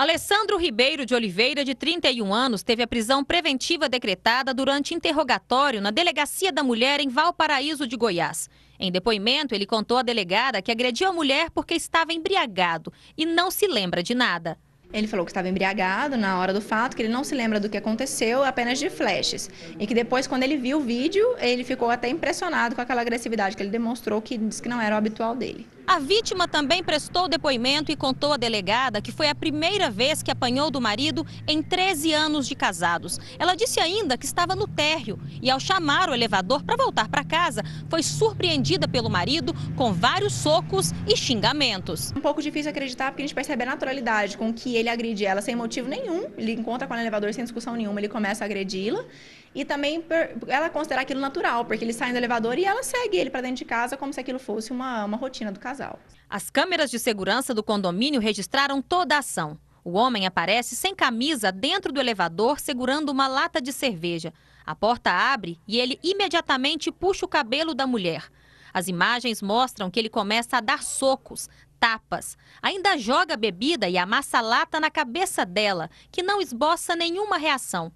Alessandro Ribeiro de Oliveira, de 31 anos, teve a prisão preventiva decretada durante interrogatório na Delegacia da Mulher em Valparaíso de Goiás. Em depoimento, ele contou à delegada que agrediu a mulher porque estava embriagado e não se lembra de nada. Ele falou que estava embriagado na hora do fato, que ele não se lembra do que aconteceu, apenas de flashes. E que depois, quando ele viu o vídeo, ele ficou até impressionado com aquela agressividade que ele demonstrou, que disse que não era o habitual dele. A vítima também prestou depoimento e contou à delegada que foi a primeira vez que apanhou do marido em 13 anos de casados. Ela disse ainda que estava no térreo e, ao chamar o elevador para voltar para casa, foi surpreendida pelo marido com vários socos e xingamentos. É um pouco difícil acreditar porque a gente percebe a naturalidade com que ele agride ela sem motivo nenhum. Ele encontra com o elevador sem discussão nenhuma, ele começa a agredi-la. E também ela considerar aquilo natural, porque ele sai do elevador e ela segue ele para dentro de casa como se aquilo fosse uma, uma rotina do casal. As câmeras de segurança do condomínio registraram toda a ação. O homem aparece sem camisa dentro do elevador segurando uma lata de cerveja. A porta abre e ele imediatamente puxa o cabelo da mulher. As imagens mostram que ele começa a dar socos, tapas, ainda joga bebida e amassa lata na cabeça dela, que não esboça nenhuma reação.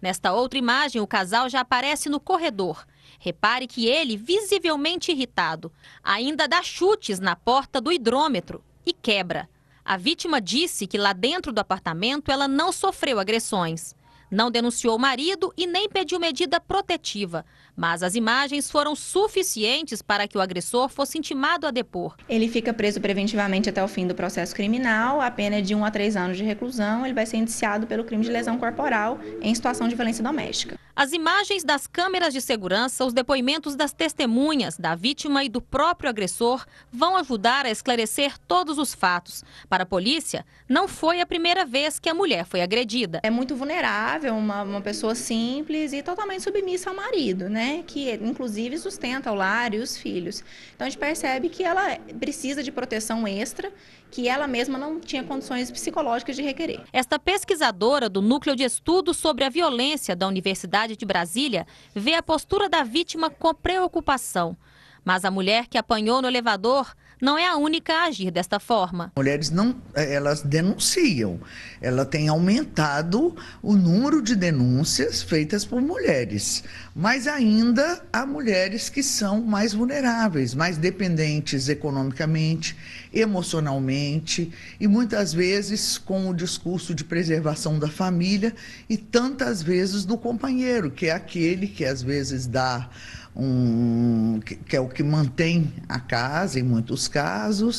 Nesta outra imagem, o casal já aparece no corredor. Repare que ele, visivelmente irritado, ainda dá chutes na porta do hidrômetro e quebra. A vítima disse que lá dentro do apartamento ela não sofreu agressões. Não denunciou o marido e nem pediu medida protetiva, mas as imagens foram suficientes para que o agressor fosse intimado a depor. Ele fica preso preventivamente até o fim do processo criminal, a pena é de 1 um a 3 anos de reclusão, ele vai ser indiciado pelo crime de lesão corporal em situação de violência doméstica. As imagens das câmeras de segurança, os depoimentos das testemunhas, da vítima e do próprio agressor vão ajudar a esclarecer todos os fatos. Para a polícia, não foi a primeira vez que a mulher foi agredida. É muito vulnerável uma, uma pessoa simples e totalmente submissa ao marido, né? Que inclusive sustenta o lar e os filhos. Então a gente percebe que ela precisa de proteção extra que ela mesma não tinha condições psicológicas de requerer. Esta pesquisadora do Núcleo de Estudos sobre a Violência da Universidade de Brasília vê a postura da vítima com preocupação. Mas a mulher que apanhou no elevador não é a única a agir desta forma. Mulheres não, eh, elas denunciam. Ela tem aumentado o número de denúncias feitas por mulheres, mas ainda há mulheres que são mais vulneráveis, mais dependentes economicamente, emocionalmente e muitas vezes com o discurso de preservação da família e tantas vezes do companheiro, que é aquele que às vezes dá um, que, que é o que mantém a casa em muitos casos.